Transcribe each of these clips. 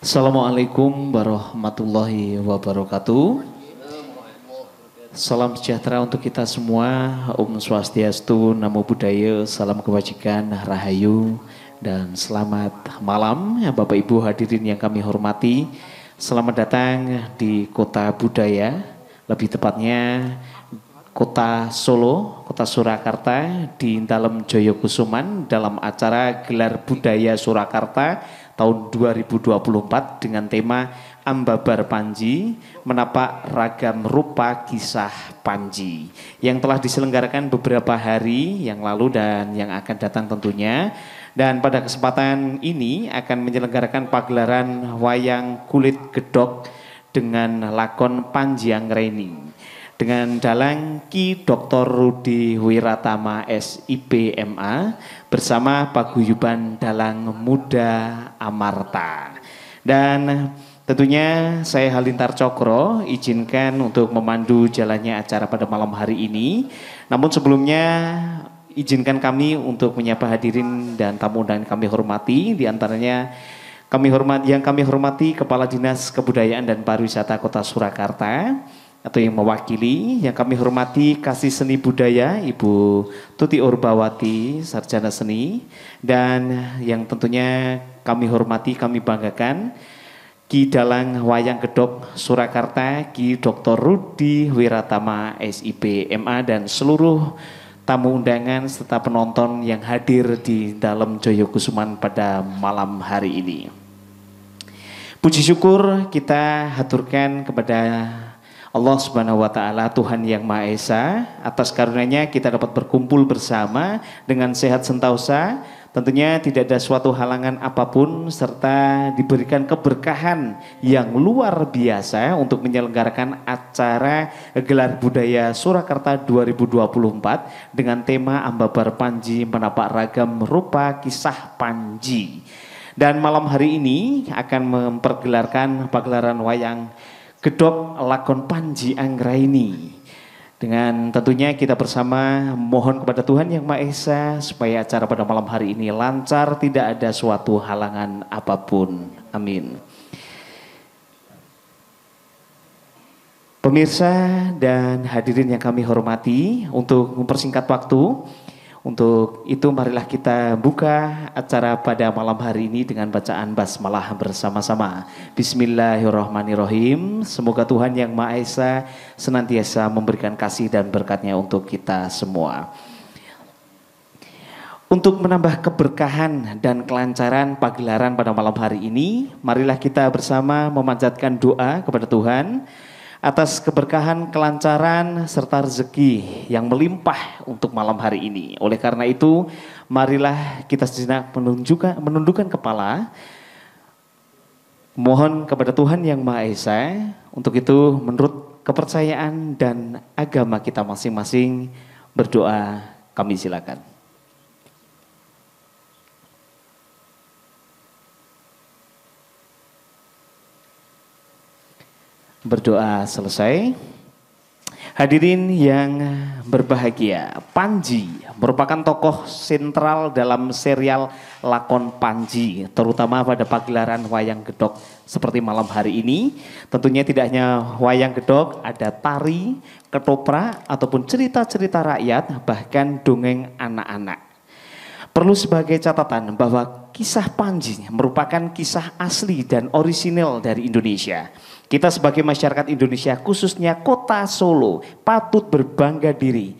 Assalamualaikum warahmatullahi wabarakatuh. Salam sejahtera untuk kita semua, Om Swastiastu, Namo Buddhaya, Salam Kebajikan, Rahayu, dan selamat malam ya, Bapak Ibu hadirin yang kami hormati. Selamat datang di Kota Budaya, lebih tepatnya Kota Solo, Kota Surakarta, di dalam Joyokusuman dalam acara Gelar Budaya Surakarta tahun 2024 dengan tema Ambabar Panji menapak ragam rupa kisah Panji yang telah diselenggarakan beberapa hari yang lalu dan yang akan datang tentunya dan pada kesempatan ini akan menyelenggarakan pagelaran wayang kulit gedok dengan lakon yang Reni dengan dalang Ki Dr. Rudi Wiratama SIPMA bersama paguyuban dalang muda Amarta. Dan tentunya saya Halintar Cokro izinkan untuk memandu jalannya acara pada malam hari ini. Namun sebelumnya izinkan kami untuk menyapa hadirin dan tamu dan kami hormati di antaranya kami hormat yang kami hormati Kepala Dinas Kebudayaan dan Pariwisata Kota Surakarta, atau yang mewakili yang kami hormati kasih seni budaya Ibu Tuti Urbawati sarjana seni dan yang tentunya kami hormati kami banggakan Ki Dalang Wayang Gedok Surakarta Ki Dr. Rudi Wiratama Sip MA dan seluruh tamu undangan serta penonton yang hadir di dalam Joyo Kusuman pada malam hari ini. Puji syukur kita haturkan kepada Allah Subhanahu wa taala Tuhan yang Maha Esa, atas karunia-Nya kita dapat berkumpul bersama dengan sehat sentosa, tentunya tidak ada suatu halangan apapun serta diberikan keberkahan yang luar biasa untuk menyelenggarakan acara gelar budaya Surakarta 2024 dengan tema Ambabar Panji menapak ragam rupa kisah Panji. Dan malam hari ini akan mempergelarkan pagelaran wayang Gedok lakon Panji Anggraini. Dengan tentunya kita bersama mohon kepada Tuhan Yang Maha Esa supaya acara pada malam hari ini lancar, tidak ada suatu halangan apapun. Amin. Pemirsa dan hadirin yang kami hormati, untuk mempersingkat waktu, untuk itu marilah kita buka acara pada malam hari ini dengan bacaan basmalah bersama-sama. Bismillahirrahmanirrahim. Semoga Tuhan Yang Maha Esa senantiasa memberikan kasih dan berkatnya untuk kita semua. Untuk menambah keberkahan dan kelancaran pagelaran pada malam hari ini, marilah kita bersama memanjatkan doa kepada Tuhan atas keberkahan, kelancaran, serta rezeki yang melimpah untuk malam hari ini. Oleh karena itu, marilah kita sejenak menunjukkan, menundukkan kepala, mohon kepada Tuhan Yang Maha Esa, untuk itu menurut kepercayaan dan agama kita masing-masing berdoa kami silakan. berdoa selesai. Hadirin yang berbahagia, Panji merupakan tokoh sentral dalam serial lakon Panji, terutama pada pagelaran wayang gedok seperti malam hari ini. Tentunya tidak hanya wayang gedok, ada tari, ketoprak, ataupun cerita-cerita rakyat, bahkan dongeng anak-anak. Perlu sebagai catatan bahwa kisah Panji merupakan kisah asli dan orisinal dari Indonesia kita sebagai masyarakat Indonesia khususnya kota Solo patut berbangga diri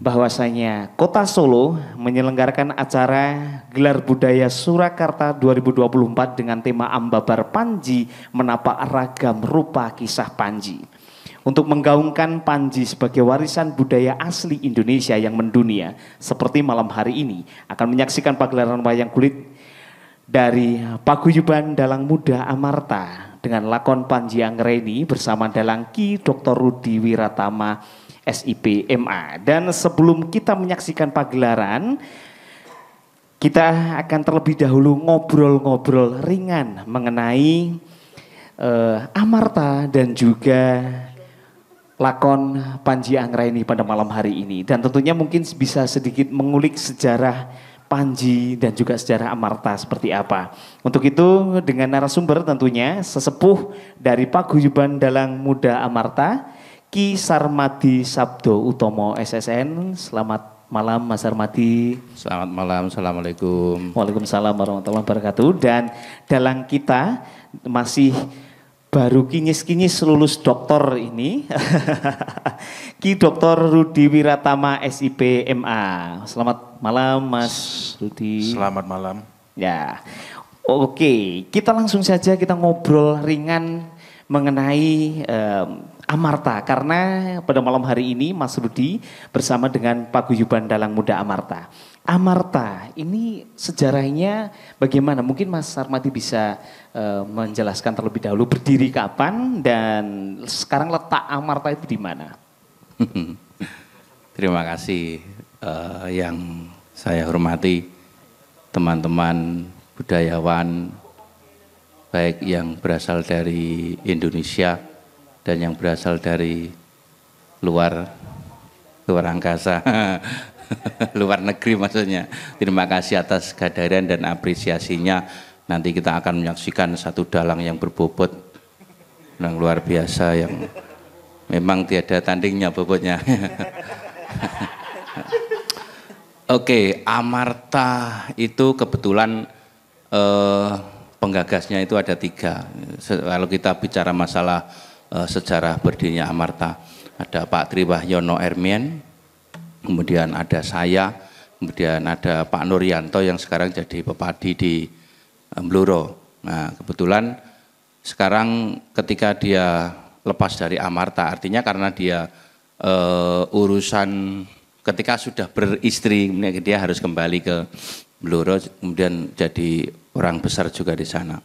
bahwasanya kota Solo menyelenggarakan acara Gelar Budaya Surakarta 2024 dengan tema Ambabar Panji menapak ragam rupa kisah Panji untuk menggaungkan Panji sebagai warisan budaya asli Indonesia yang mendunia seperti malam hari ini akan menyaksikan pagelaran wayang kulit dari Paguyuban Dalang Muda Amarta dengan lakon Panji Anggraini bersama dalang Ki Dr. Rudi Wiratama SIP MA. Dan sebelum kita menyaksikan pagelaran, kita akan terlebih dahulu ngobrol-ngobrol ringan mengenai uh, Amarta dan juga lakon Panji Anggraini pada malam hari ini. Dan tentunya mungkin bisa sedikit mengulik sejarah Panji dan juga sejarah Amarta seperti apa. Untuk itu dengan narasumber tentunya sesepuh dari Paguyuban Dalang Muda Amarta, Ki Sarmadi Sabdo Utomo SSN. Selamat malam Mas Sarmadi. Selamat malam, Assalamualaikum. Waalaikumsalam warahmatullahi wabarakatuh. Dan dalang kita masih baru kinyis-kinyis lulus doktor ini Ki Dr. Rudi Wiratama SIP MA. Selamat malam Mas Rudi. Selamat malam. Ya. Oke, kita langsung saja kita ngobrol ringan mengenai um, Amarta karena pada malam hari ini Mas Rudi bersama dengan Paguyuban Dalang Muda Amarta. Amarta ini sejarahnya bagaimana? Mungkin Mas Sarmati bisa uh, menjelaskan terlebih dahulu berdiri kapan dan sekarang letak Amarta itu di mana? Terima kasih uh, yang saya hormati teman-teman budayawan baik yang berasal dari Indonesia dan yang berasal dari luar luar angkasa luar negeri maksudnya terima kasih atas kehadiran dan apresiasinya nanti kita akan menyaksikan satu dalang yang berbobot yang luar biasa yang memang tiada tandingnya bobotnya Oke, okay, Amarta itu kebetulan eh, penggagasnya itu ada tiga. Kalau kita bicara masalah eh, sejarah berdirinya Amarta, ada Pak Tri Wahyono Ermian, kemudian ada saya, kemudian ada Pak Nuryanto yang sekarang jadi pepadi di eh, Bluro. Nah kebetulan sekarang ketika dia lepas dari Amarta, artinya karena dia uh, urusan ketika sudah beristri, kemudian dia harus kembali ke Bluro, kemudian jadi orang besar juga di sana.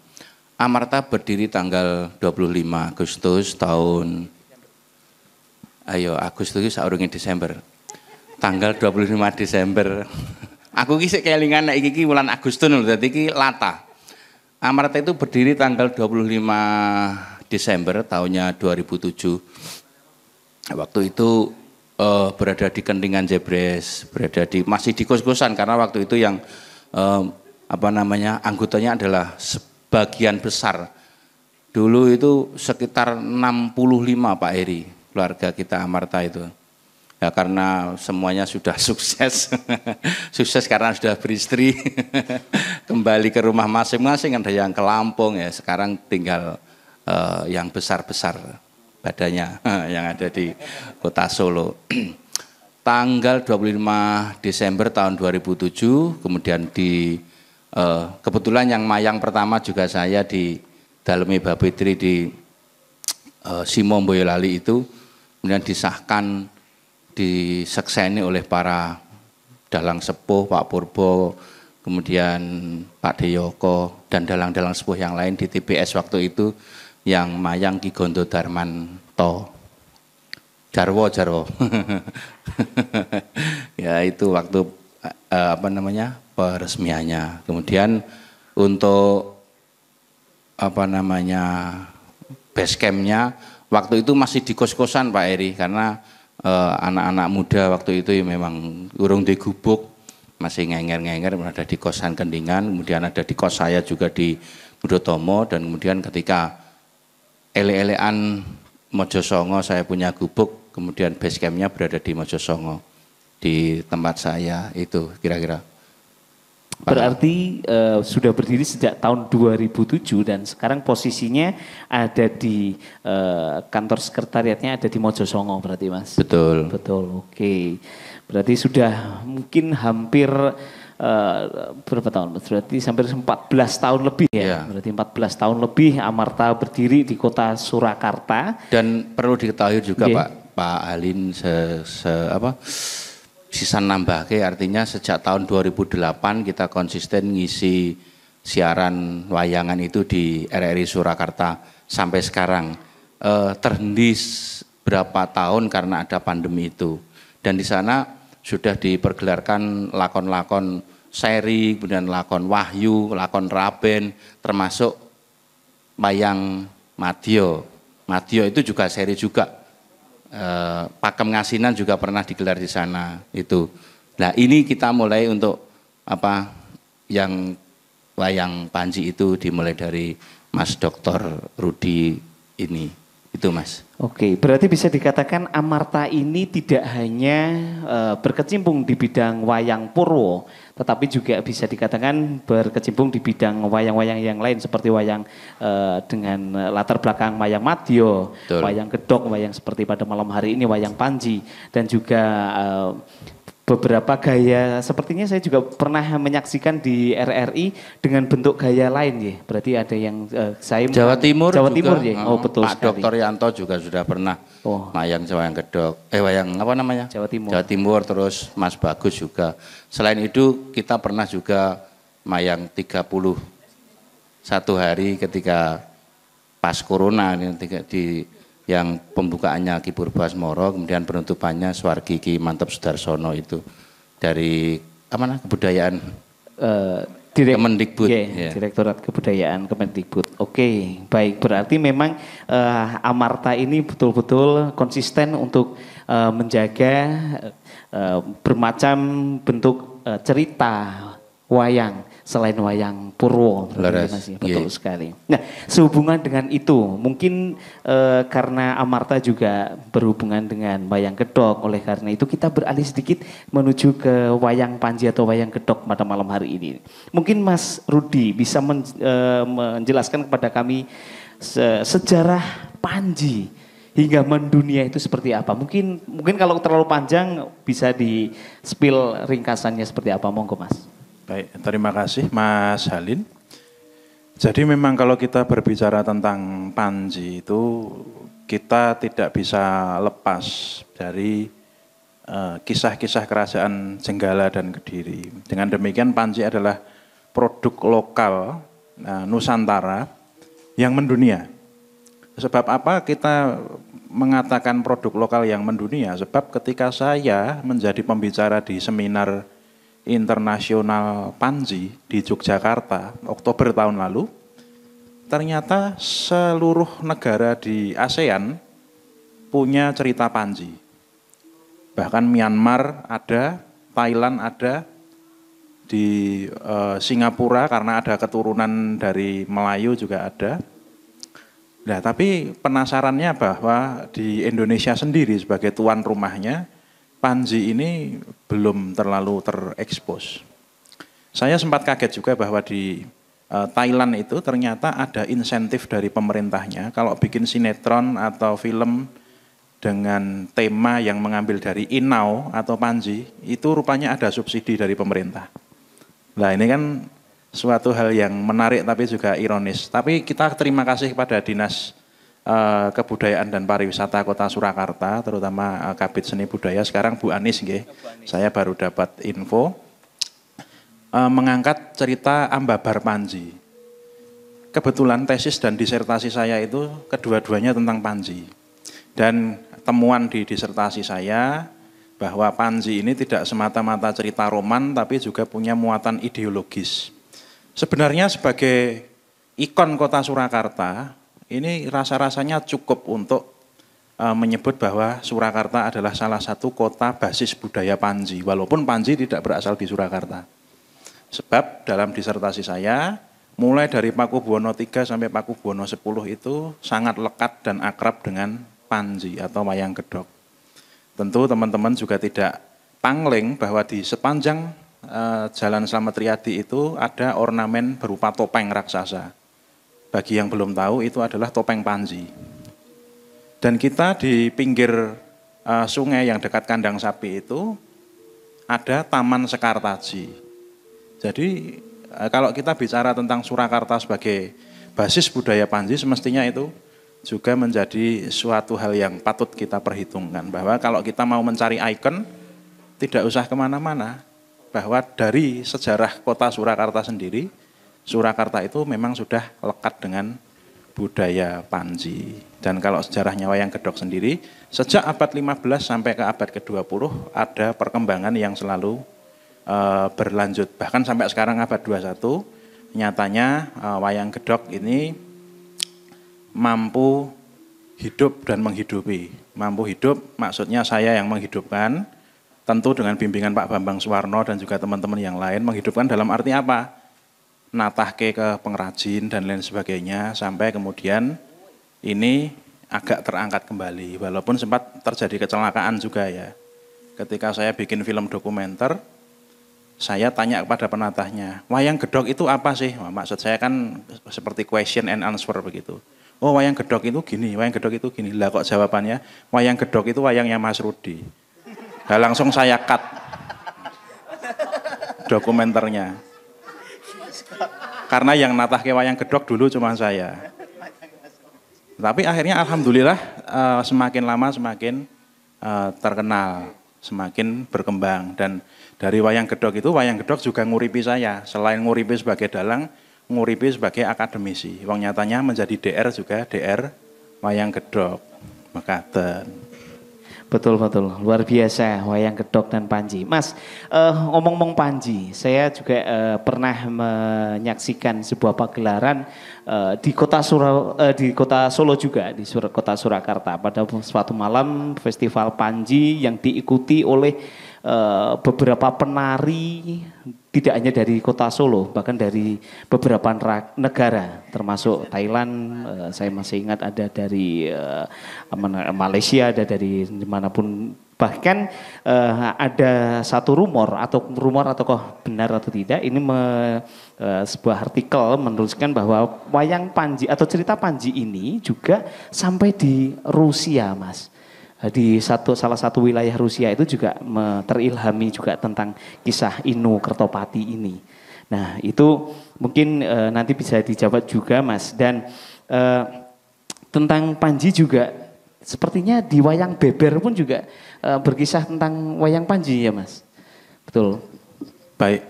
Amarta berdiri tanggal 25 Agustus tahun Ayo Agustus itu saurungi Desember. Tanggal 25 Desember. Aku kisah kelingan naik iki bulan Agustus lho dadi iki lata. Amarta itu berdiri tanggal 25 Desember tahunnya 2007. Waktu itu uh, berada di Kendingan Jebres, berada di masih di kos-kosan karena waktu itu yang um, apa namanya anggotanya adalah sebagian besar. Dulu itu sekitar 65 Pak Eri, keluarga kita Amarta itu. Ya karena semuanya sudah sukses, sukses karena sudah beristri, kembali ke rumah masing-masing, ada yang ke Lampung ya, sekarang tinggal uh, yang besar-besar badannya yang ada di kota Solo. Tanggal 25 Desember tahun 2007, kemudian di uh, kebetulan yang mayang pertama juga saya di Dalemi Babitri di uh, eh, Simo Boyolali itu, kemudian disahkan disekseni oleh para dalang sepuh Pak Purbo kemudian Pak Deyoko dan dalang-dalang sepuh yang lain di TPS waktu itu yang mayang Ki Gondo Darmanto Jarwo Jarwo ya itu waktu eh, apa namanya peresmiannya kemudian untuk apa namanya base campnya Waktu itu masih di kos-kosan Pak Eri karena eh, anak-anak muda waktu itu ya memang urung di gubuk masih ngenger-ngenger ada di kosan Kendingan, kemudian ada di kos saya juga di Budotomo dan kemudian ketika ele-elean Mojosongo saya punya gubuk, kemudian base campnya berada di Mojosongo di tempat saya itu kira-kira. Berarti uh, sudah berdiri sejak tahun 2007 dan sekarang posisinya ada di uh, kantor sekretariatnya ada di Mojosongo berarti Mas. Betul. Betul. Oke. Okay. Berarti sudah mungkin hampir uh, berapa tahun? Berarti sampai 14 tahun lebih ya. Yeah. Berarti 14 tahun lebih Amarta berdiri di kota Surakarta. Dan perlu diketahui juga yeah. Pak Pak Alin se, se apa? sisa nambah ke artinya sejak tahun 2008 kita konsisten ngisi siaran wayangan itu di RRI Surakarta sampai sekarang e, terhenti berapa tahun karena ada pandemi itu dan di sana sudah dipergelarkan lakon-lakon seri kemudian lakon wahyu lakon raben termasuk wayang Madio Madio itu juga seri juga Eh, pakem ngasinan juga pernah digelar di sana itu. Nah ini kita mulai untuk apa yang wayang Panji itu dimulai dari Mas Dr. Rudi ini. Itu Mas. Oke, berarti bisa dikatakan Amarta ini tidak hanya uh, berkecimpung di bidang wayang Purwo, tetapi juga bisa dikatakan berkecimpung di bidang wayang-wayang yang lain seperti wayang uh, dengan latar belakang wayang matio, wayang Gedok, wayang seperti pada malam hari ini wayang Panji dan juga uh, beberapa gaya sepertinya saya juga pernah menyaksikan di RRI dengan bentuk gaya lain ya. Berarti ada yang eh, saya Jawa Timur Jawa juga, Timur ya. Hmm. Oh, betul Pak sekali. Dokter Yanto juga sudah pernah oh. wayang yang gedok. Eh wayang apa namanya? Jawa Timur. Jawa Timur terus Mas Bagus juga. Selain itu kita pernah juga mayang 30 satu hari ketika pas corona di yang pembukaannya Ki Moro, kemudian penutupannya Swargi Ki Mantep Sudarsono itu dari apa kebudayaan uh, direk, Kemendikbud. Yeah, yeah. Direktorat Kebudayaan Kemendikbud. Oke, okay, baik. Berarti memang uh, Amarta ini betul-betul konsisten untuk uh, menjaga uh, bermacam bentuk uh, cerita wayang selain wayang Purwo. Leres. Ya, ya. Betul yeah. sekali. Nah, sehubungan dengan itu, mungkin eh, karena Amarta juga berhubungan dengan wayang gedok oleh karena itu kita beralih sedikit menuju ke wayang Panji atau wayang gedok pada malam hari ini. Mungkin Mas Rudi bisa men, eh, menjelaskan kepada kami se sejarah Panji hingga mendunia itu seperti apa? Mungkin mungkin kalau terlalu panjang bisa di spill ringkasannya seperti apa, monggo Mas. Baik, terima kasih Mas Halin. Jadi memang kalau kita berbicara tentang panji itu kita tidak bisa lepas dari eh, kisah-kisah uh, kerajaan Jenggala dan Kediri. Dengan demikian panji adalah produk lokal uh, Nusantara yang mendunia. Sebab apa kita mengatakan produk lokal yang mendunia? Sebab ketika saya menjadi pembicara di seminar Internasional Panji di Yogyakarta Oktober tahun lalu, ternyata seluruh negara di ASEAN punya cerita Panji. Bahkan Myanmar ada, Thailand ada, di e, Singapura karena ada keturunan dari Melayu juga ada. Nah, tapi penasarannya bahwa di Indonesia sendiri sebagai tuan rumahnya Panji ini belum terlalu terekspos. Saya sempat kaget juga bahwa di e, Thailand itu ternyata ada insentif dari pemerintahnya kalau bikin sinetron atau film dengan tema yang mengambil dari Inau atau Panji itu rupanya ada subsidi dari pemerintah. Nah ini kan suatu hal yang menarik tapi juga ironis. Tapi kita terima kasih kepada dinas Eh, kebudayaan dan pariwisata Kota Surakarta, terutama eh, Kabit Seni Budaya sekarang Bu Anis nggih. Saya baru dapat info eh, mengangkat cerita Ambabar Panji. Kebetulan tesis dan disertasi saya itu kedua-duanya tentang Panji. Dan temuan di disertasi saya bahwa Panji ini tidak semata-mata cerita roman tapi juga punya muatan ideologis. Sebenarnya sebagai ikon kota Surakarta, ini rasa-rasanya cukup untuk e, menyebut bahwa Surakarta adalah salah satu kota basis budaya Panji, walaupun Panji tidak berasal di Surakarta. Sebab dalam disertasi saya, mulai dari Paku Buwono III sampai Paku Buwono X itu sangat lekat dan akrab dengan Panji atau Wayang Gedok. Tentu teman-teman juga tidak pangling bahwa di sepanjang eh, Jalan Slamet Riyadi itu ada ornamen berupa topeng raksasa. Bagi yang belum tahu itu adalah topeng panji. Dan kita di pinggir uh, sungai yang dekat kandang sapi itu ada Taman Sekartaji. Jadi uh, kalau kita bicara tentang Surakarta sebagai basis budaya Panji semestinya itu juga menjadi suatu hal yang patut kita perhitungkan bahwa kalau kita mau mencari ikon tidak usah kemana-mana bahwa dari sejarah kota Surakarta sendiri Surakarta itu memang sudah lekat dengan budaya Panji. Dan kalau sejarahnya wayang gedok sendiri, sejak abad 15 sampai ke abad ke-20 ada perkembangan yang selalu e, berlanjut. Bahkan sampai sekarang abad 21, nyatanya e, wayang gedok ini mampu hidup dan menghidupi. Mampu hidup maksudnya saya yang menghidupkan, tentu dengan bimbingan Pak Bambang Suwarno dan juga teman-teman yang lain, menghidupkan dalam arti apa? natahke ke pengrajin dan lain sebagainya sampai kemudian ini agak terangkat kembali walaupun sempat terjadi kecelakaan juga ya. Ketika saya bikin film dokumenter saya tanya kepada penatahnya, wayang gedok itu apa sih? Wah, maksud saya kan seperti question and answer begitu. Oh wayang gedok itu gini, wayang gedok itu gini. Lah kok jawabannya, wayang gedok itu wayangnya Mas Rudi. Nah, langsung saya cut dokumenternya. Karena yang natah wayang gedok dulu cuma saya. Tapi akhirnya alhamdulillah eh, semakin lama semakin eh, terkenal, semakin berkembang dan dari wayang gedok itu wayang gedok juga nguripi saya. Selain nguripi sebagai dalang, nguripi sebagai akademisi. Wong nyatanya menjadi DR juga DR wayang gedok. Mekaten. Betul betul, luar biasa wayang kedok dan Panji. Mas, uh, ngomong-ngomong Panji, saya juga uh, pernah menyaksikan sebuah pagelaran uh, di kota Surau, uh, di kota Solo juga di Sur kota Surakarta pada suatu malam festival Panji yang diikuti oleh uh, beberapa penari tidak hanya dari kota Solo, bahkan dari beberapa negara, termasuk Thailand. Eh, saya masih ingat ada dari eh, Malaysia, ada dari dimanapun. Bahkan eh, ada satu rumor atau rumor ataukah benar atau tidak, ini me, sebuah artikel menuliskan bahwa wayang Panji atau cerita Panji ini juga sampai di Rusia, Mas di satu salah satu wilayah Rusia itu juga terilhami juga tentang kisah Inu Kertopati ini. Nah itu mungkin e, nanti bisa dijawab juga Mas dan e, tentang Panji juga sepertinya di wayang beber pun juga e, berkisah tentang wayang Panji ya Mas. Betul. Baik.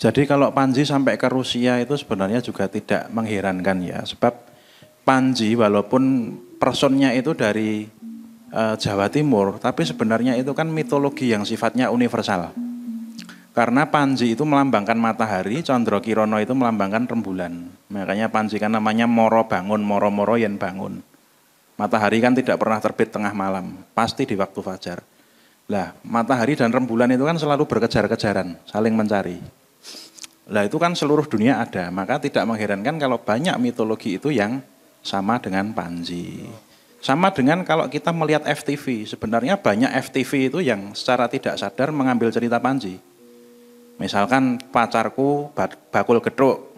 Jadi kalau Panji sampai ke Rusia itu sebenarnya juga tidak mengherankan ya sebab Panji walaupun personnya itu dari Eh, Jawa Timur, tapi sebenarnya itu kan mitologi yang sifatnya universal. Karena Panji itu melambangkan matahari, Chandra Kirono itu melambangkan rembulan. Makanya Panji kan namanya Moro Bangun, Moro-moro yen bangun. Matahari kan tidak pernah terbit tengah malam, pasti di waktu fajar. Lah, matahari dan rembulan itu kan selalu berkejar-kejaran, saling mencari. Lah itu kan seluruh dunia ada, maka tidak mengherankan kalau banyak mitologi itu yang sama dengan Panji. Sama dengan kalau kita melihat FTV, sebenarnya banyak FTV itu yang secara tidak sadar mengambil cerita Panji. Misalkan pacarku bakul gedruk.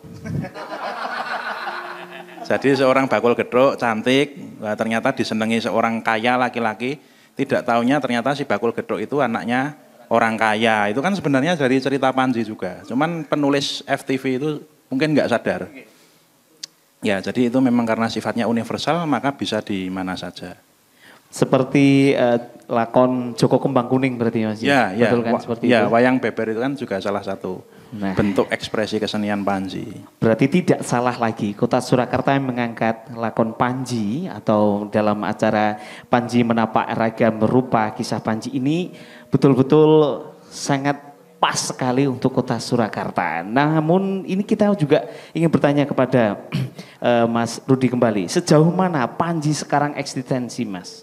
Jadi seorang bakul gedruk cantik, ternyata disenangi seorang kaya laki-laki, tidak tahunya ternyata si bakul gedruk itu anaknya orang kaya. Itu kan sebenarnya dari cerita Panji juga. Cuman penulis FTV itu mungkin nggak sadar. Ya, jadi itu memang karena sifatnya universal maka bisa di mana saja. Seperti uh, lakon Joko Kembang Kuning berarti Mas. Ya, ya. Betul kan seperti ya, itu. wayang beber itu kan juga salah satu nah. bentuk ekspresi kesenian Panji. Berarti tidak salah lagi Kota Surakarta yang mengangkat lakon Panji atau dalam acara Panji menapak ragam rupa kisah Panji ini betul-betul sangat pas sekali untuk kota Surakarta. Namun ini kita juga ingin bertanya kepada uh, Mas Rudi kembali, sejauh mana Panji sekarang eksistensi Mas?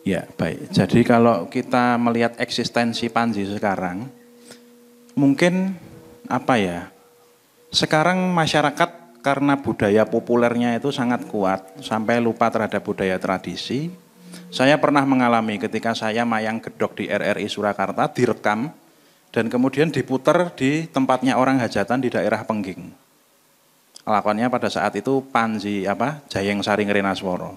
Ya baik, jadi kalau kita melihat eksistensi Panji sekarang, mungkin apa ya, sekarang masyarakat karena budaya populernya itu sangat kuat, sampai lupa terhadap budaya tradisi, saya pernah mengalami ketika saya mayang gedok di RRI Surakarta, direkam, dan kemudian diputar di tempatnya orang hajatan di daerah Pengging. Lakonnya pada saat itu Panji apa Jayeng Sari Ngerenasworo.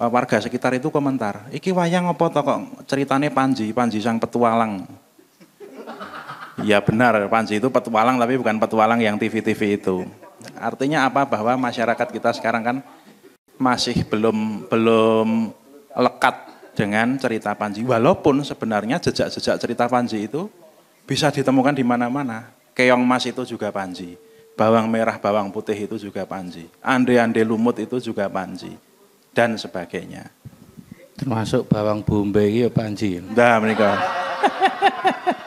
Eh, warga sekitar itu komentar, iki wayang apa toko ceritanya Panji, Panji sang petualang. Ya benar, Panji itu petualang tapi bukan petualang yang TV-TV itu. Artinya apa bahwa masyarakat kita sekarang kan masih belum belum lekat dengan cerita Panji. Walaupun sebenarnya jejak-jejak cerita Panji itu bisa ditemukan di mana-mana. Keong Mas itu juga Panji. Bawang merah, bawang putih itu juga Panji. Ande-ande lumut itu juga Panji. Dan sebagainya. Termasuk bawang bombay ya Panji. Nah, menikah.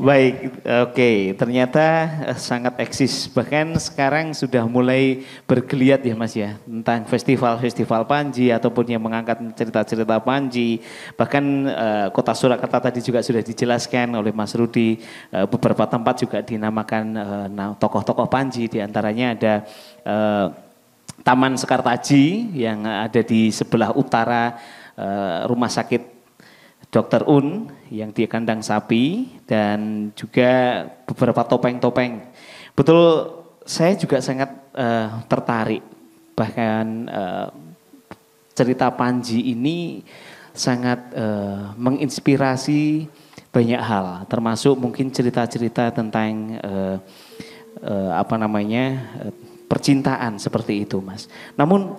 Baik, oke. Okay. Ternyata eh, sangat eksis. Bahkan sekarang sudah mulai bergeliat ya Mas ya tentang festival-festival Panji ataupun yang mengangkat cerita-cerita Panji. Bahkan uh, kota Surakarta tadi juga sudah dijelaskan oleh Mas Rudi. Uh, beberapa tempat juga dinamakan tokoh nah, tokoh-tokoh Panji. Di antaranya ada uh, Taman Sekartaji yang ada di sebelah utara Rumah Sakit Dokter Un yang di kandang sapi dan juga beberapa topeng-topeng. Betul saya juga sangat uh, tertarik bahkan uh, cerita Panji ini sangat uh, menginspirasi banyak hal termasuk mungkin cerita-cerita tentang uh, uh, apa namanya uh, percintaan seperti itu Mas. Namun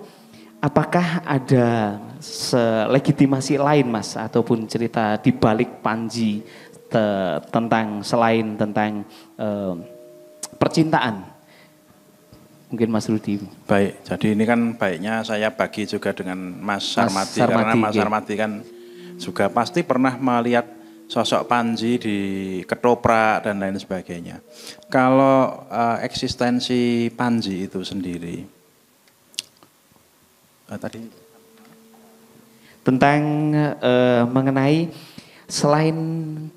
Apakah ada legitimasi lain mas ataupun cerita di balik Panji te tentang selain tentang eh, percintaan? Mungkin Mas Rudi. Baik, jadi ini kan baiknya saya bagi juga dengan Mas Sarmati, mas Sarmati karena Mas iya. Sarmati kan juga pasti pernah melihat sosok Panji di Ketoprak dan lain sebagainya. Kalau uh, eksistensi Panji itu sendiri, Eh, tadi tentang uh, mengenai selain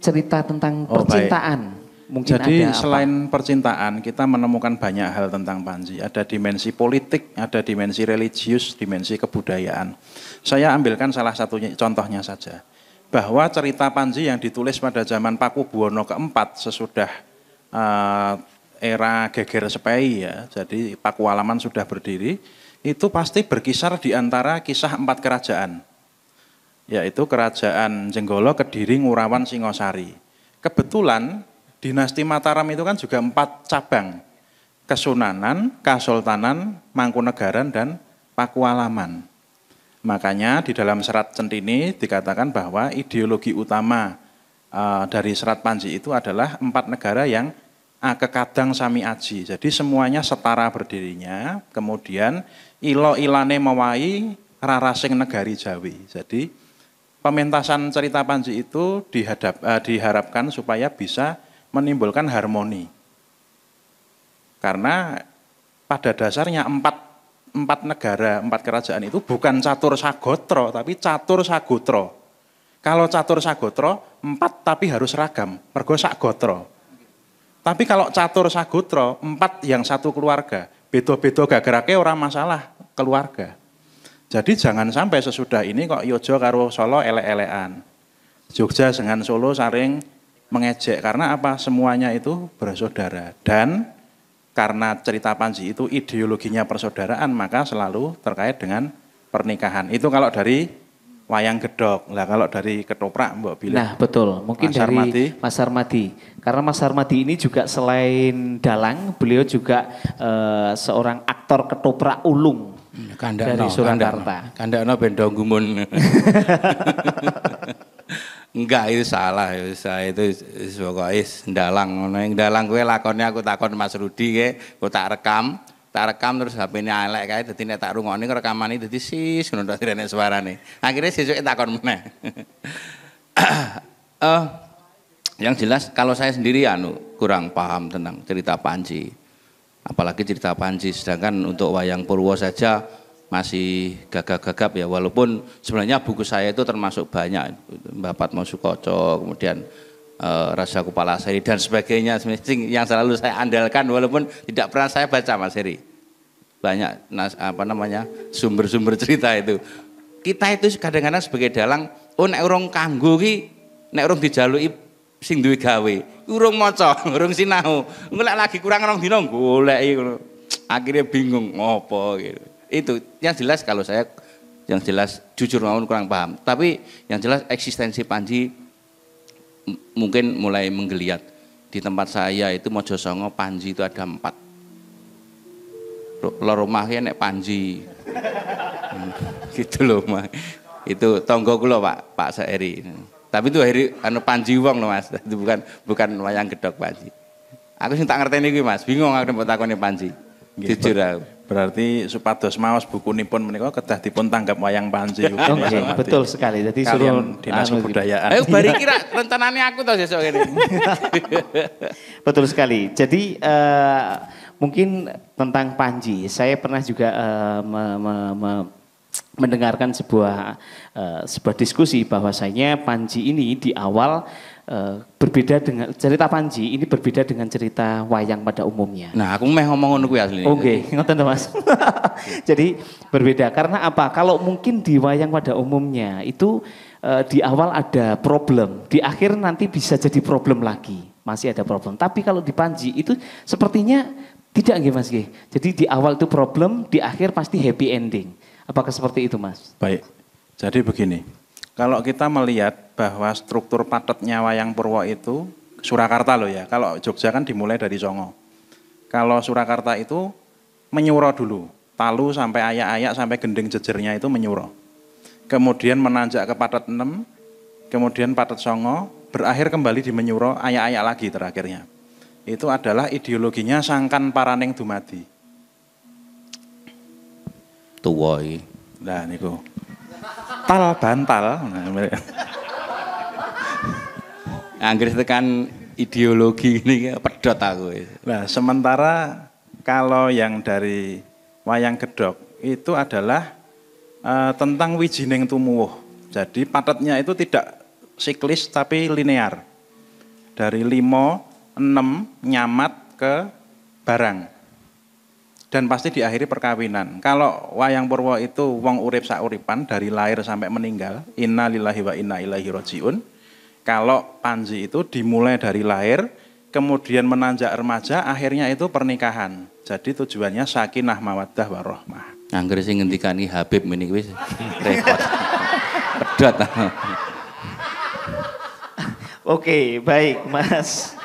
cerita tentang oh, percintaan. Baik. Mungkin Jadi ada selain apa? percintaan kita menemukan banyak hal tentang Panji. Ada dimensi politik, ada dimensi religius, dimensi kebudayaan. Saya ambilkan salah satunya contohnya saja. Bahwa cerita Panji yang ditulis pada zaman Paku Buwono keempat sesudah uh, era Geger Sepai ya. Jadi Paku Alaman sudah berdiri itu pasti berkisar di antara kisah empat kerajaan. Yaitu kerajaan Jenggolo, Kediri, Ngurawan, Singosari. Kebetulan dinasti Mataram itu kan juga empat cabang. Kesunanan, Kasultanan, Mangkunegaran, dan Pakualaman. Makanya di dalam serat centini dikatakan bahwa ideologi utama uh, dari serat panji itu adalah empat negara yang uh, kekadang sami aji. Jadi semuanya setara berdirinya, kemudian ilo ilane mawai rarasing negari Jawi. Jadi pementasan cerita Panji itu dihadap, uh, diharapkan supaya bisa menimbulkan harmoni. Karena pada dasarnya empat empat negara, empat kerajaan itu bukan catur sagotro, tapi catur sagotro. Kalau catur sagotro, empat tapi harus ragam, mergo sagotro. Tapi kalau catur sagotro, empat yang satu keluarga, beto gak geraknya eh, orang masalah keluarga. Jadi jangan sampai sesudah ini kok Yojo karo Solo elek-elekan. Jogja dengan Solo saring mengejek karena apa? Semuanya itu bersaudara dan karena cerita Panji itu ideologinya persaudaraan maka selalu terkait dengan pernikahan. Itu kalau dari wayang gedok. Lah kalau dari ketoprak Mbok bilang. Nah, betul. Mungkin Mas dari Mati. Mas Armadi. Karena Mas Armadi ini juga selain dalang, beliau juga uh, seorang aktor ketoprak ulung. Hmm, Kandak dari Surakarta. no, kandakno bendong gumun. Enggak itu salah, saya itu sebagai dalang, dalang gue lakonnya aku takon Mas Rudi gue, gue tak rekam, tak rekam terus HP ini elek kayak jadi nek tak rungokne rekamane sudah sis tidak suara suara Akhirnya Akhirnya sesuk takon mana uh, eh, yang jelas kalau saya sendiri anu kurang paham tentang cerita Panji. Apalagi cerita Panji sedangkan untuk wayang Purwo saja masih gagap-gagap ya walaupun sebenarnya buku saya itu termasuk banyak Bapak Masukoco kemudian uh, eh, rasa kepala seri dan sebagainya yang selalu saya andalkan walaupun tidak pernah saya baca Mas Heri banyak nas, apa namanya sumber-sumber cerita itu kita itu kadang-kadang sebagai dalang oh nek urung kanggo ki nek urung dijaluki sing duwe gawe urung maca urung sinau ngelak lagi kurang rong dina golek akhirnya bingung ngopo gitu itu yang jelas kalau saya yang jelas jujur maupun kurang paham tapi yang jelas eksistensi Panji mungkin mulai menggeliat. Di tempat saya itu Mojosongo Panji itu ada empat. lo rumahnya nek Panji. Hmm, gitu loh, mah. Itu tonggo lo Pak, Pak Saeri. Tapi itu Heri anu Panji wong loh, Mas. Itu bukan bukan wayang gedok Panji. Aku sih tak ngerteni gue Mas, bingung aku nek nih Panji. Jujur aku. Berarti supados maos pun menikah kedah dipun tanggap wayang panci. Oke, iya, anu betul sekali. Jadi suruh eh, dinas kebudayaan. Ayo bari kira rencananya aku tau sesuk ini betul sekali. Jadi uh, mungkin tentang Panji, saya pernah juga uh, me, me, me, mendengarkan sebuah uh, sebuah diskusi bahwasanya Panji ini di awal Eh, berbeda dengan cerita Panji ini berbeda dengan cerita wayang pada umumnya. Nah, aku mau ngomong ngono kuwi asline. Oke, ngoten to, Mas. Jadi berbeda karena apa? Kalau mungkin di wayang pada umumnya itu eh, di awal ada problem, di akhir nanti bisa jadi problem lagi. Masih ada problem. Tapi kalau di Panji itu sepertinya tidak nggih Mas nggih. Jadi di awal itu problem, di akhir pasti happy ending. Apakah seperti itu, Mas? Baik. Jadi begini. Kalau kita melihat bahwa struktur nyawa yang Purwo itu Surakarta loh ya. Kalau Jogja kan dimulai dari Songo. Kalau Surakarta itu menyuro dulu. talu sampai ayak-ayak sampai gending jejernya itu menyuro. Kemudian menanjak ke padat enam, kemudian padat Songo, berakhir kembali di menyuro ayak-ayak lagi terakhirnya. Itu adalah ideologinya sangkan paraneng dumadi. Tuwoi. Nah niku. Tal bantal. itu tekan ideologi ini pedot aku. Ya. Nah, sementara kalau yang dari wayang gedok itu adalah uh, tentang wijining tumuwuh. Jadi padatnya itu tidak siklis tapi linear. Dari limo, enam, nyamat ke barang dan pasti diakhiri perkawinan. Kalau wayang purwo itu wong urip sauripan dari lahir sampai meninggal, inna lillahi wa inna ilaihi rojiun. Kalau panji itu dimulai dari lahir, kemudian menanjak remaja, akhirnya itu pernikahan. Jadi tujuannya sakinah mawaddah warohmah. Angger sing ini Habib meniki wis repot. Pedot. Oke, baik Mas.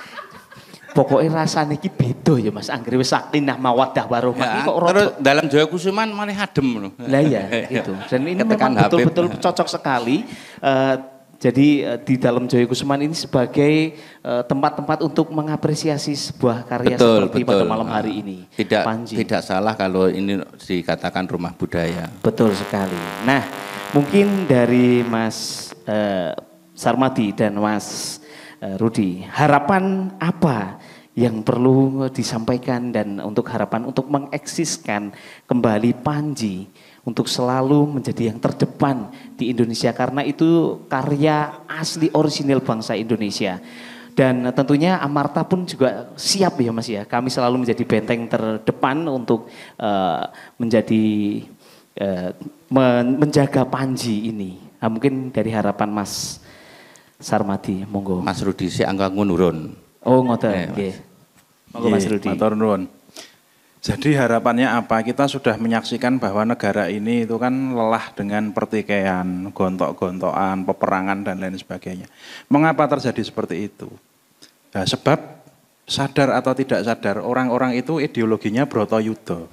Pokoknya rasanya ini beda ya mas. Anggeri wis nah mawadah warohmah. Ya, kok terus dalam Jaya Kusuman malah adem loh. Lah iya ya. gitu. Dan ini Ketekan memang betul-betul cocok sekali. Uh, jadi eh, di dalam Joyo Kusuman ini sebagai eh, tempat-tempat uh, untuk mengapresiasi sebuah karya betul, seperti betul. pada malam hari ah, ini. Tidak Panji. tidak salah kalau ini dikatakan rumah budaya. Betul sekali. Nah, mungkin dari Mas uh, Sarmati dan Mas uh, Rudi, harapan apa yang perlu disampaikan dan untuk harapan untuk mengeksiskan kembali Panji untuk selalu menjadi yang terdepan di Indonesia karena itu karya asli orisinil bangsa Indonesia. Dan tentunya Amarta pun juga siap ya Mas ya. Kami selalu menjadi benteng terdepan untuk uh, menjadi uh, men menjaga Panji ini. Nah, mungkin dari harapan Mas Sarmati monggo. Mas Rudi, si angka ngunurun. Oh ngoten, eh, Okay. Okay. Mas iya, Rudi. Matur nuwun. Jadi harapannya apa? Kita sudah menyaksikan bahwa negara ini itu kan lelah dengan pertikaian, gontok-gontokan, peperangan dan lain sebagainya. Mengapa terjadi seperti itu? Nah, sebab sadar atau tidak sadar orang-orang itu ideologinya Broto Yudo.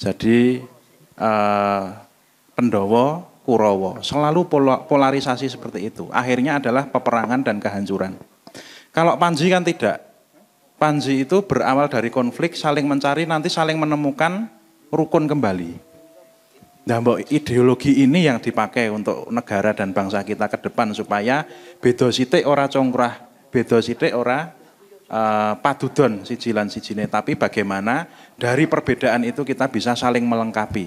Jadi eh, Pendowo, Kurowo selalu polarisasi seperti itu. Akhirnya adalah peperangan dan kehancuran. Kalau Panji kan tidak. Panji itu berawal dari konflik, saling mencari, nanti saling menemukan rukun kembali. Nah, mbok ideologi ini yang dipakai untuk negara dan bangsa kita ke depan supaya beda sitik ora congkrah, beda sitik ora uh, padudon jilan si sijine, tapi bagaimana dari perbedaan itu kita bisa saling melengkapi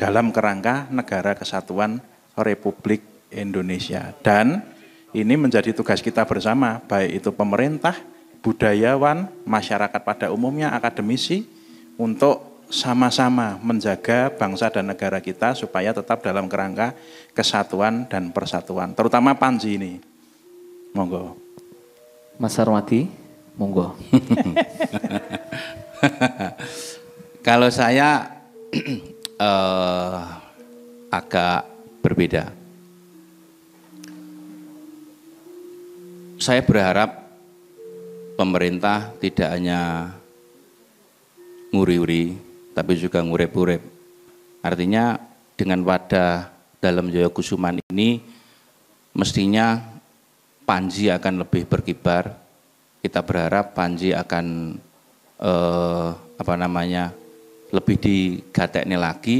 dalam kerangka negara kesatuan Republik Indonesia. Dan ini menjadi tugas kita bersama, baik itu pemerintah, budayawan, masyarakat pada umumnya, akademisi, untuk sama-sama menjaga bangsa dan negara kita supaya tetap dalam kerangka kesatuan dan persatuan, terutama Panji ini. Monggo. Mas Sarmati, monggo. Kalau saya eh, agak berbeda. saya berharap pemerintah tidak hanya nguri-uri, tapi juga ngurep-urep. Artinya dengan wadah dalam Jaya Kusuman ini mestinya Panji akan lebih berkibar. Kita berharap Panji akan eh, apa namanya lebih ini lagi.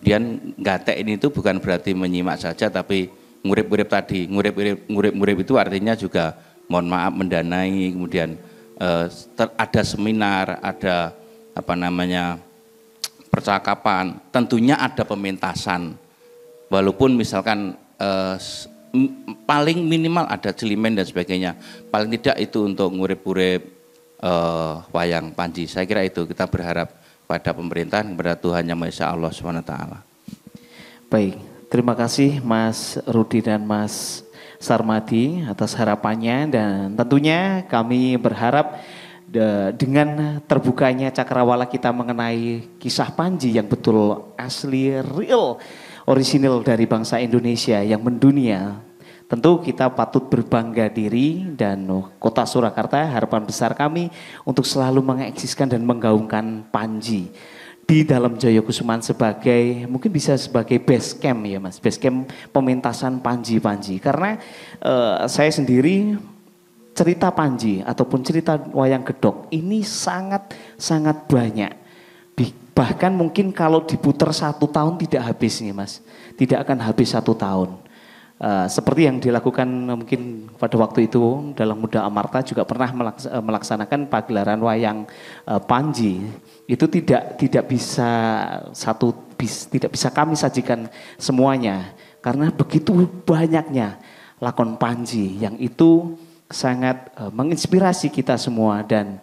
Kemudian gatek ini itu bukan berarti menyimak saja, tapi ngurip-ngurip tadi. Ngurip-ngurip itu artinya juga mohon maaf mendanai, kemudian eh, ada seminar, ada apa namanya percakapan. Tentunya ada pementasan. Walaupun misalkan eh, paling minimal ada jelimen dan sebagainya. Paling tidak itu untuk ngurip-ngurip eh, wayang panji. Saya kira itu kita berharap pada pemerintah kepada Tuhan Yang Maha Esa Allah Subhanahu wa taala. Baik, Terima kasih Mas Rudi dan Mas Sarmadi atas harapannya dan tentunya kami berharap dengan terbukanya cakrawala kita mengenai kisah Panji yang betul asli real orisinil dari bangsa Indonesia yang mendunia tentu kita patut berbangga diri dan oh, kota Surakarta harapan besar kami untuk selalu mengeksiskan dan menggaungkan Panji di dalam Kusuman sebagai mungkin bisa sebagai base camp ya Mas, base camp pementasan Panji-Panji. Karena uh, saya sendiri cerita Panji ataupun cerita wayang gedok ini sangat sangat banyak. Bahkan mungkin kalau diputar satu tahun tidak habis nih Mas, tidak akan habis satu tahun. Uh, seperti yang dilakukan mungkin pada waktu itu dalam Muda Amarta juga pernah eh, melaksanakan pagelaran wayang uh, Panji itu tidak tidak bisa satu bis, tidak bisa kami sajikan semuanya karena begitu banyaknya lakon Panji yang itu sangat e, menginspirasi kita semua dan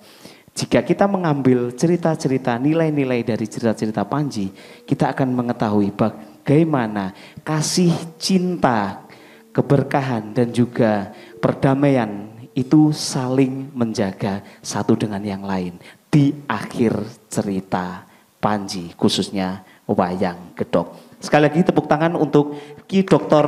jika kita mengambil cerita-cerita nilai-nilai dari cerita-cerita Panji kita akan mengetahui bagaimana kasih cinta keberkahan dan juga perdamaian itu saling menjaga satu dengan yang lain di akhir cerita Panji khususnya wayang gedok. Sekali lagi tepuk tangan untuk Ki Dr.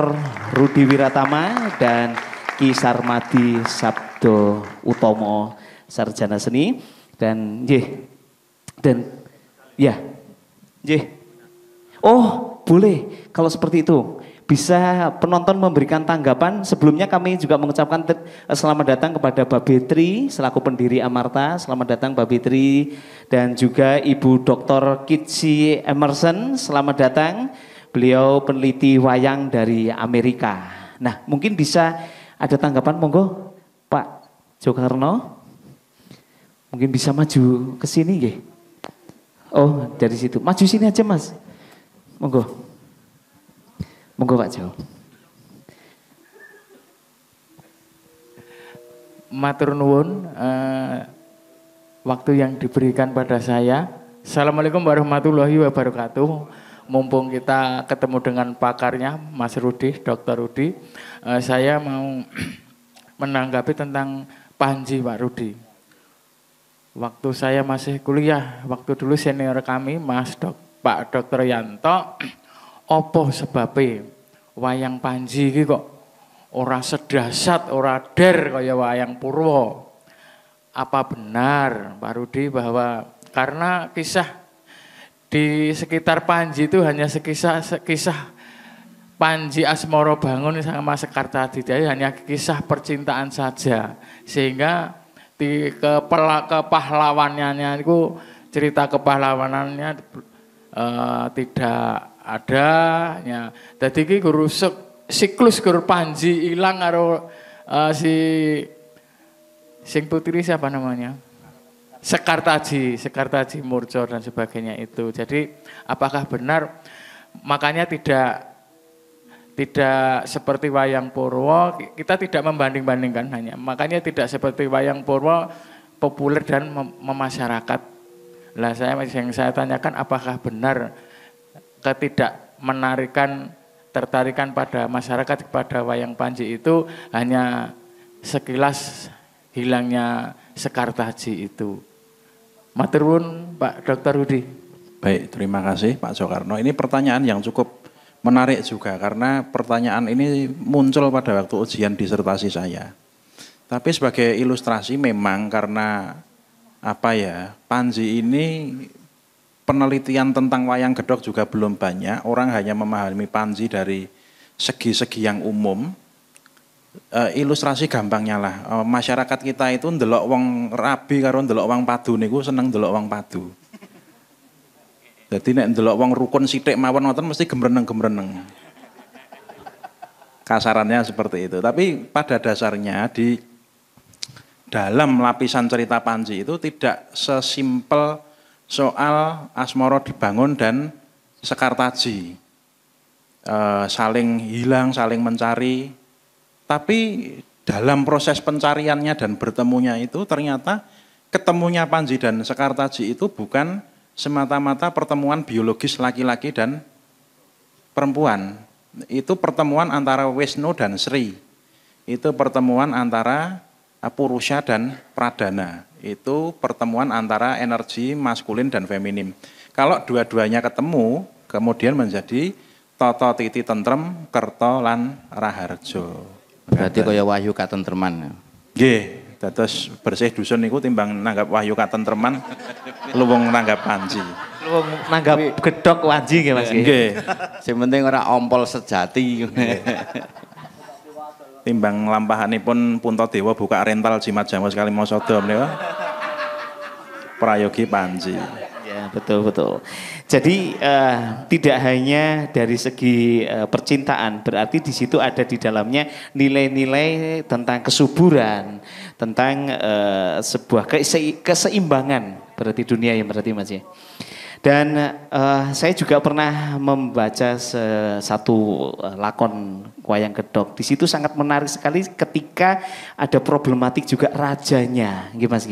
Rudi Wiratama dan Ki Sarmadi Sabdo Utomo sarjana seni dan ye dan ya ye oh boleh kalau seperti itu bisa penonton memberikan tanggapan. Sebelumnya kami juga mengucapkan selamat datang kepada Mbak Betri selaku pendiri Amarta. Selamat datang Mbak Betri dan juga Ibu Dr. Kitsi Emerson. Selamat datang. Beliau peneliti wayang dari Amerika. Nah, mungkin bisa ada tanggapan monggo Pak Jokarno. Mungkin bisa maju ke sini nggih. Oh, dari situ. Maju sini aja, Mas. Monggo. Monggo Pak Jo. Matur nuwun eh, waktu yang diberikan pada saya. Assalamualaikum warahmatullahi wabarakatuh. Mumpung kita ketemu dengan pakarnya Mas Rudi, Dokter Rudi, eh, saya mau menanggapi tentang Panji Pak Rudi. Waktu saya masih kuliah, waktu dulu senior kami Mas Dok, Pak Dokter Yanto opo sebabnya wayang Panji ini kok ora sedasat, ora der kaya wayang Purwo. Apa benar Pak Rudi bahwa karena kisah di sekitar Panji itu hanya sekisah sekisah Panji Asmoro Bangun sama Sekarta Didaya hanya kisah percintaan saja sehingga di kepala kepahlawannya itu cerita kepahlawanannya eh, tidak ada ya tadi ki guru siklus guru Panji hilang karo uh, si sing putri siapa namanya? Sekartaji, Sekartaji Murjo dan sebagainya itu. Jadi apakah benar makanya tidak tidak seperti wayang Purwo, kita tidak membanding-bandingkan hanya. Makanya tidak seperti wayang Purwo populer dan mem memasyarakat. Lah saya yang saya tanyakan apakah benar ketidak menarikan tertarikan pada masyarakat kepada wayang panji itu hanya sekilas hilangnya sekar taji itu. Materun, Pak Dr. Rudi. Baik, terima kasih Pak Soekarno. Ini pertanyaan yang cukup menarik juga karena pertanyaan ini muncul pada waktu ujian disertasi saya. Tapi sebagai ilustrasi memang karena apa ya, Panji ini penelitian tentang wayang gedok juga belum banyak. Orang hanya memahami panji dari segi-segi yang umum. E, ilustrasi gampangnya lah. E, masyarakat kita itu ndelok wong rabi karo ndelok wong padu niku seneng ndelok wong padu. Jadi nek ndelok wong rukun sithik mawon wonten mesti gemreneng-gemreneng. Kasarannya seperti itu. Tapi pada dasarnya di dalam lapisan cerita Panji itu tidak sesimpel soal asmoro dibangun dan sekartaji. E, saling hilang, saling mencari. Tapi dalam proses pencariannya dan bertemunya itu ternyata ketemunya Panji dan Sekartaji itu bukan semata-mata pertemuan biologis laki-laki dan perempuan. Itu pertemuan antara Wisnu dan Sri. Itu pertemuan antara Purusha dan Pradana itu pertemuan antara energi maskulin dan feminim. Kalau dua-duanya ketemu, kemudian menjadi toto titi tentrem kerto lan raharjo. Berarti kaya wahyu katentreman. Ya? Nggih, dados bersih dusun niku timbang nanggap wahyu katentreman luwung nanggap panji. Luwung nanggap gedhok wanji nggih Mas. Nggih. Sing penting ora ompol sejati timbang pun punta dewa buka rental jimat jamu sekali mau sodom pak Prayogi Panji. Ya, betul betul. Jadi uh, tidak hanya dari segi uh, percintaan, berarti di situ ada di dalamnya nilai-nilai tentang kesuburan, tentang uh, sebuah kese keseimbangan. Berarti dunia yang berarti Mas ya. Dan uh, saya juga pernah membaca satu eh, lakon wayang kedok. Di situ sangat menarik sekali ketika ada problematik juga rajanya, gitu Mas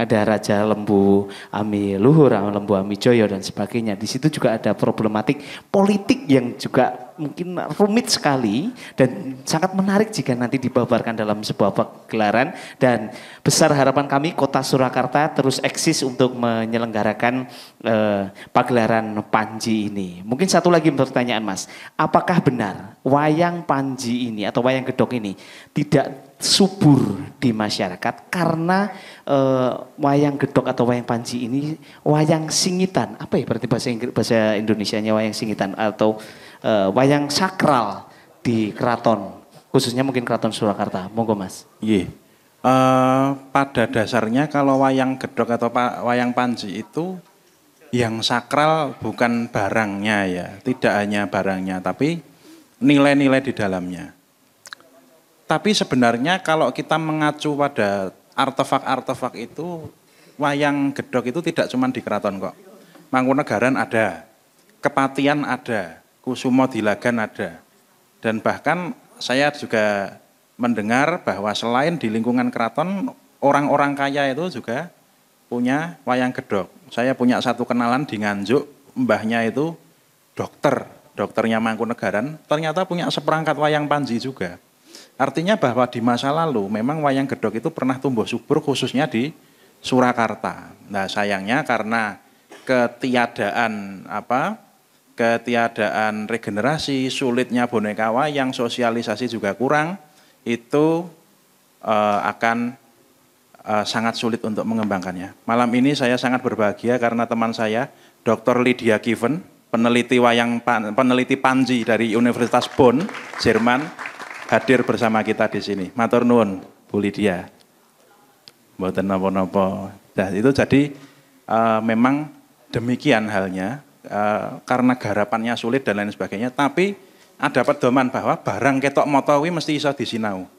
Ada raja Lembu Ami Luhur, Lembu Ami Joyo dan sebagainya. Di situ juga ada problematik politik yang juga mungkin rumit sekali dan sangat menarik jika nanti dibabarkan dalam sebuah pagelaran dan besar harapan kami Kota Surakarta terus eksis untuk menyelenggarakan eh, pagelaran Panji ini. Mungkin satu lagi pertanyaan Mas, apakah benar wayang Panji ini atau wayang gedok ini tidak subur di masyarakat karena uh, wayang gedok atau wayang panji ini wayang singitan apa ya berarti bahasa Inggris bahasa Indonesianya wayang singitan atau uh, wayang sakral di keraton khususnya mungkin keraton Surakarta monggo mas iya uh, pada dasarnya kalau wayang gedok atau wayang panji itu yang sakral bukan barangnya ya tidak hanya barangnya tapi nilai-nilai di dalamnya tapi sebenarnya kalau kita mengacu pada artefak-artefak itu wayang gedok itu tidak cuma di keraton kok Mangkunegaran ada Kepatian ada Kusumo dilagan ada. Dan bahkan saya juga mendengar bahwa selain di lingkungan keraton, orang-orang kaya itu juga punya wayang gedok. Saya punya satu kenalan di Nganjuk, mbahnya itu dokter, dokternya Mangkunegaran, ternyata punya seperangkat wayang panji juga. Artinya bahwa di masa lalu memang wayang gedok itu pernah tumbuh subur khususnya di Surakarta. Nah sayangnya karena ketiadaan apa ketiadaan regenerasi, sulitnya boneka wayang, sosialisasi juga kurang, itu uh, akan uh, sangat sulit untuk mengembangkannya. Malam ini saya sangat berbahagia karena teman saya, Dr. Lydia Given, peneliti wayang peneliti Panji dari Universitas Bonn, Jerman, hadir bersama kita di sini. Matur nuwun, Bu Lydia. Mboten napa-napa. Nah, itu jadi uh, memang demikian halnya Eh, karena garapannya sulit dan lain sebagainya. Tapi ada pedoman bahwa barang ketok motowi mesti bisa disinau.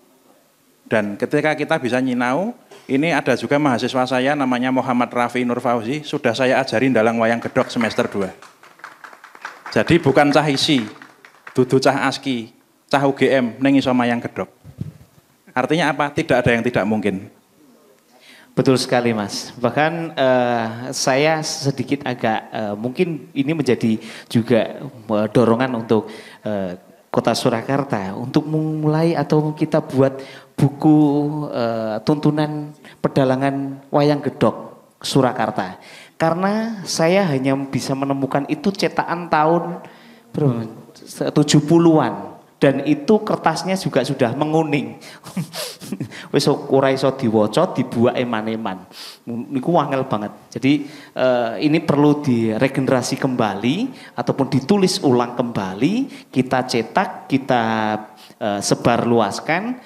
Dan ketika kita bisa nyinau, ini ada juga mahasiswa saya namanya Muhammad Rafi Nur Fauzi, sudah saya ajarin dalam wayang gedok semester 2. Jadi bukan cah isi, dudu cah aski, cah UGM, neng iso mayang gedok. Artinya apa? Tidak ada yang tidak mungkin. Betul sekali Mas. Bahkan uh, saya sedikit agak uh, mungkin ini menjadi juga eh, dorongan untuk uh, Kota Surakarta untuk memulai atau kita buat buku uh, tuntunan pedalangan wayang gedok Surakarta. Karena saya hanya bisa menemukan itu cetakan tahun 70-an dan itu kertasnya juga sudah menguning. Wis ora iso diwaca, dibuat eman-eman. Niku wangel banget. Jadi eh, ini perlu diregenerasi kembali ataupun ditulis ulang kembali, kita cetak, kita eh, sebar luaskan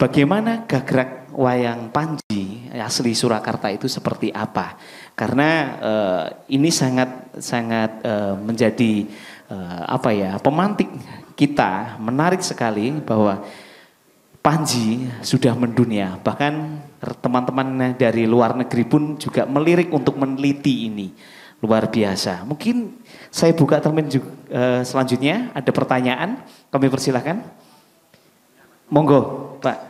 bagaimana gagrak wayang Panji asli Surakarta itu seperti apa. Karena eh, ini sangat sangat eh, menjadi uh, apa ya pemantik kita menarik sekali bahwa Panji sudah mendunia, bahkan teman-teman dari luar negeri pun juga melirik untuk meneliti ini. Luar biasa. Mungkin saya buka termin juga, eh, selanjutnya, ada pertanyaan, kami persilahkan. Monggo, Pak.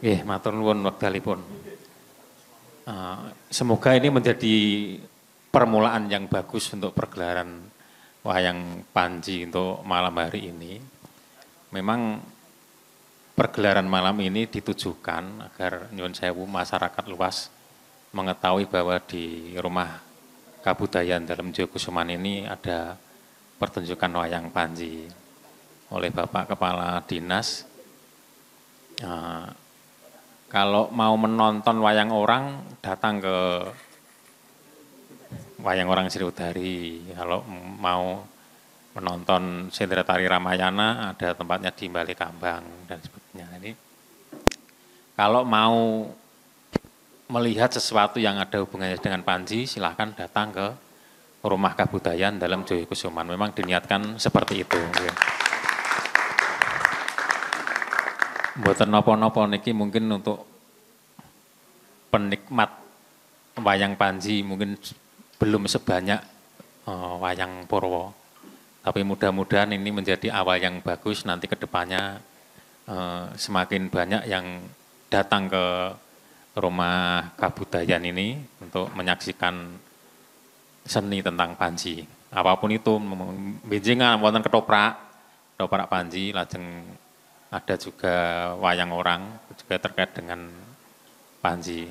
Nggih, matur nuwun wekdalipun. Uh, semoga ini menjadi permulaan yang bagus untuk pergelaran wayang Panji untuk malam hari ini. Memang pergelaran malam ini ditujukan agar nyuwun sewu masyarakat luas mengetahui bahwa di rumah kabudayaan dalam Jogosuman ini ada pertunjukan wayang Panji oleh Bapak Kepala Dinas uh, kalau mau menonton wayang orang, datang ke wayang orang Sriwedari. Kalau mau menonton Sendera Tari Ramayana, ada tempatnya di Bali Kambang dan sebagainya. Jadi kalau mau melihat sesuatu yang ada hubungannya dengan Panji, silahkan datang ke rumah kebudayaan dalam Kusuman. Memang diniatkan seperti itu. Ya. Buatan nopo-nopo niki mungkin untuk penikmat wayang panji mungkin belum sebanyak uh, wayang Purwo. Tapi mudah-mudahan ini menjadi awal yang bagus nanti kedepannya uh, eh, semakin banyak yang datang ke rumah kabudayan ini untuk menyaksikan seni tentang panji. Apapun itu, bijingan, buatan ketoprak, ketoprak panji, lajeng ada juga wayang orang, juga terkait dengan Panji.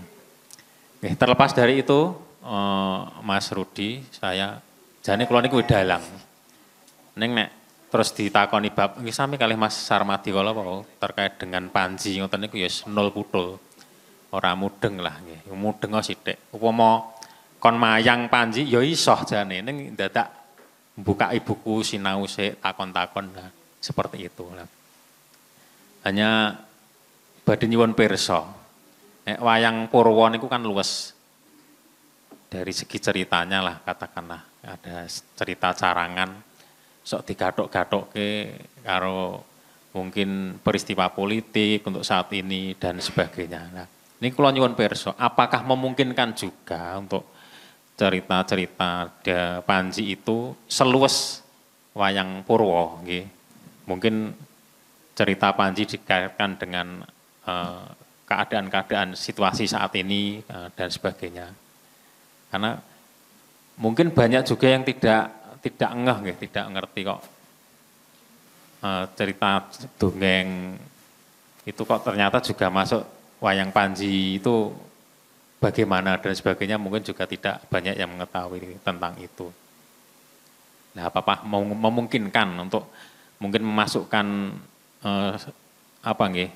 Oke, terlepas dari itu, eh, Mas Rudi, saya jane kula niku dalang. Ning nek terus ditakoni bab nggih sami kalih Mas Sarmadi kala terkait dengan Panji ngoten niku ya nol putul. orang mudeng lah nggih, mudeng sithik. Upama kon mayang Panji ya iso jane ning dadak buka ibuku sinau sik takon-takon nah, seperti itu. Lah. Hanya badhe nyuwun pirsa. Nek wayang purwon niku kan luas Dari segi ceritanya lah katakanlah ada cerita carangan sok digatok-gatok ke karo mungkin peristiwa politik untuk saat ini dan sebagainya. Nah, ini kalau nyuwun perso, apakah memungkinkan juga untuk cerita-cerita Panji itu seluas wayang Purwo? Gitu? Mungkin cerita Panji dikaitkan dengan eh, keadaan-keadaan situasi saat ini eh, dan sebagainya. Karena mungkin banyak juga yang tidak tidak ngeh, tidak ngerti kok eh, cerita dongeng itu kok ternyata juga masuk wayang Panji itu bagaimana dan sebagainya mungkin juga tidak banyak yang mengetahui tentang itu. Nah, apa-apa memungkinkan untuk mungkin memasukkan uh, apa nggih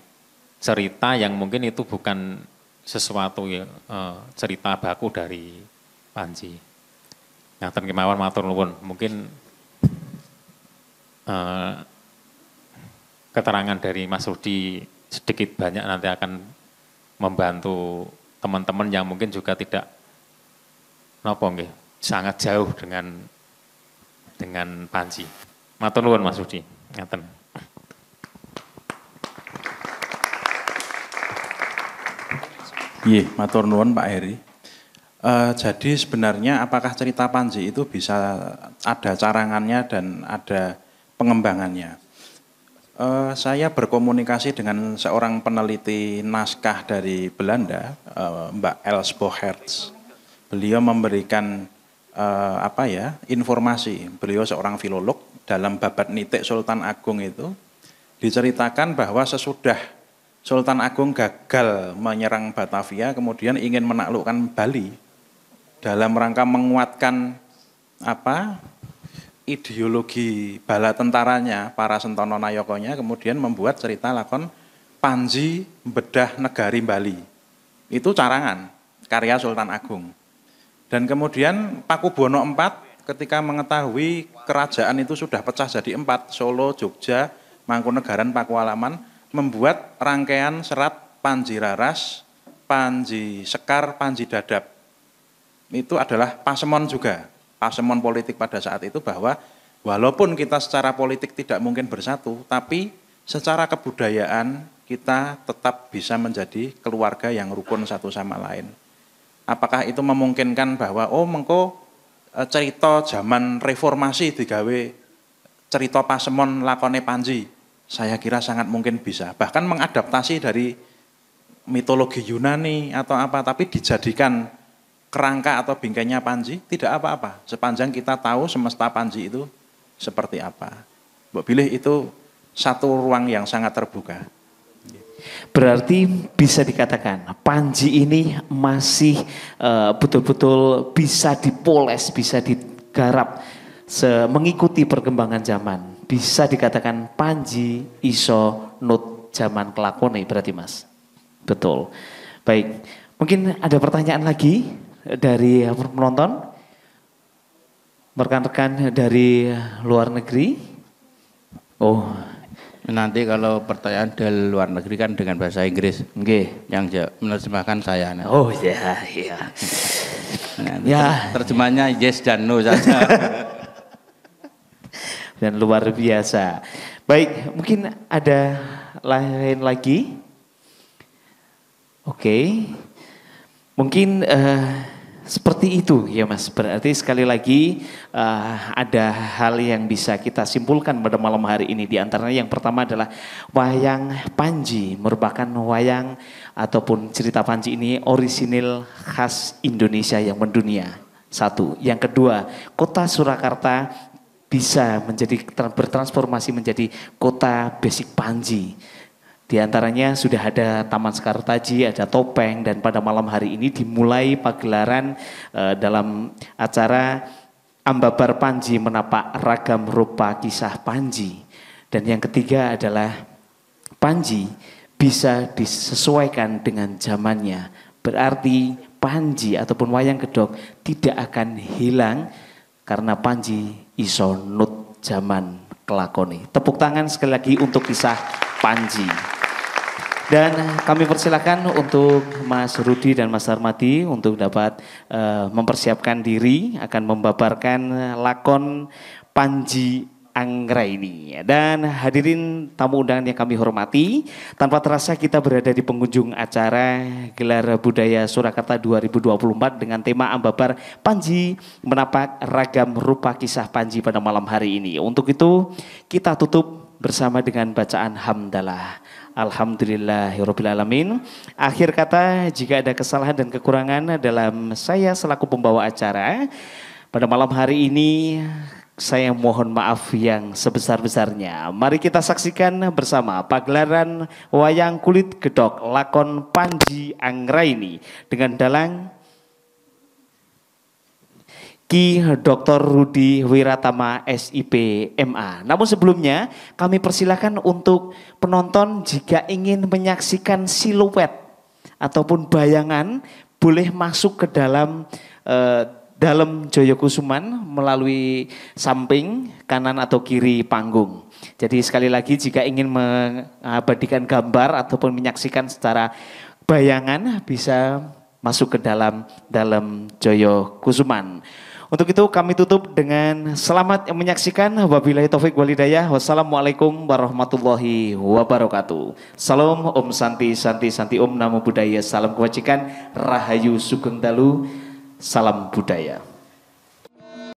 cerita yang mungkin itu bukan sesuatu uh, cerita baku dari Panji. Ngaten kemawon matur nuwun. Mungkin uh, keterangan dari Mas Rudi sedikit banyak nanti akan membantu teman-teman yang mungkin juga tidak nopo nggih, sangat jauh dengan dengan Panji. Matur nuwun Mas Rudi. Ngaten. Iya, matur nuwun Pak Heri. Uh, jadi sebenarnya apakah cerita Panji itu bisa ada carangannya dan ada pengembangannya? Uh, saya berkomunikasi dengan seorang peneliti naskah dari Belanda, uh, Mbak Els Bohertz. Beliau memberikan uh, apa ya informasi. Beliau seorang filolog dalam babat nitik Sultan Agung itu diceritakan bahwa sesudah Sultan Agung gagal menyerang Batavia, kemudian ingin menaklukkan Bali dalam rangka menguatkan apa ideologi bala tentaranya para Sentono Nayokonya, kemudian membuat cerita lakon Panji Bedah Negari Bali. Itu carangan karya Sultan Agung. Dan kemudian Pakubuwono IV ketika mengetahui kerajaan itu sudah pecah jadi empat, Solo, Jogja, Mangkunegaran, Pakualaman, membuat rangkaian serat Panji Raras, Panji Sekar, Panji Dadap. Itu adalah pasemon juga. Pasemon politik pada saat itu bahwa walaupun kita secara politik tidak mungkin bersatu, tapi secara kebudayaan kita tetap bisa menjadi keluarga yang rukun satu sama lain. Apakah itu memungkinkan bahwa oh mengko eh, cerita zaman reformasi digawe cerita pasemon lakone Panji saya kira sangat mungkin bisa. Bahkan mengadaptasi dari mitologi Yunani atau apa, tapi dijadikan kerangka atau bingkainya Panji, tidak apa-apa. Sepanjang kita tahu semesta Panji itu seperti apa. Mbak Bilih itu satu ruang yang sangat terbuka. Berarti bisa dikatakan Panji ini masih eh, betul-betul uh, bisa dipoles, bisa digarap, mengikuti perkembangan zaman bisa dikatakan Panji iso nut zaman kelakone berarti Mas. Betul. Baik, mungkin ada pertanyaan lagi dari penonton? Rekan-rekan dari luar negeri? Oh, nanti kalau pertanyaan dari luar negeri kan dengan bahasa Inggris. Nggih. Okay. Yang menerjemahkan saya. nah. Oh, iya, iya. ya, yeah, ya. Yeah. Nah, Yeah. Terjemahnya yes dan no saja. dan luar biasa. Baik, mungkin ada lain lagi? Oke, okay. mungkin uh, seperti itu ya Mas. Berarti sekali lagi uh, ada hal yang bisa kita simpulkan pada malam hari ini. Di antaranya yang pertama adalah wayang Panji merupakan wayang ataupun cerita Panji ini orisinil khas Indonesia yang mendunia. Satu. Yang kedua, kota Surakarta bisa menjadi bertransformasi menjadi kota basic Panji. Di antaranya sudah ada Taman Sekartaji, ada topeng dan pada malam hari ini dimulai pagelaran uh, dalam acara Ambabar Panji menapak ragam rupa kisah Panji. Dan yang ketiga adalah Panji bisa disesuaikan dengan zamannya. Berarti Panji ataupun wayang kedok tidak akan hilang karena Panji iso nut jaman kelakoni. Tepuk tangan sekali lagi untuk kisah Panji. Dan kami persilahkan untuk Mas Rudi dan Mas Armati untuk dapat uh, mempersiapkan diri akan membabarkan eh, lakon Panji Anggraini dan hadirin tamu undangan yang kami hormati tanpa terasa kita berada di pengunjung acara gelar budaya Surakarta 2024 dengan tema Ambabar Panji menapak ragam rupa kisah Panji pada malam hari ini untuk itu kita tutup bersama dengan bacaan hamdalah alamin Akhir kata, jika ada kesalahan dan kekurangan dalam saya selaku pembawa acara, pada malam hari ini saya mohon maaf yang sebesar-besarnya. Mari kita saksikan bersama pagelaran wayang kulit gedok lakon Panji Anggraini dengan dalang Ki Dr. Rudi Wiratama SIP MA. Namun sebelumnya kami persilakan untuk penonton jika ingin menyaksikan siluet ataupun bayangan boleh masuk ke dalam eh, dalam Joyokusuman melalui samping kanan atau kiri panggung. Jadi sekali lagi jika ingin mengabadikan gambar ataupun menyaksikan secara bayangan bisa masuk ke dalam dalam Kusuman. Untuk itu kami tutup dengan selamat menyaksikan. Wabillahi taufik walidayah. Wassalamualaikum warahmatullahi wabarakatuh. Salam Om Santi Santi Santi Om Namo Buddhaya. Salam kewajikan Rahayu Sugeng Dalu. Salam budaya.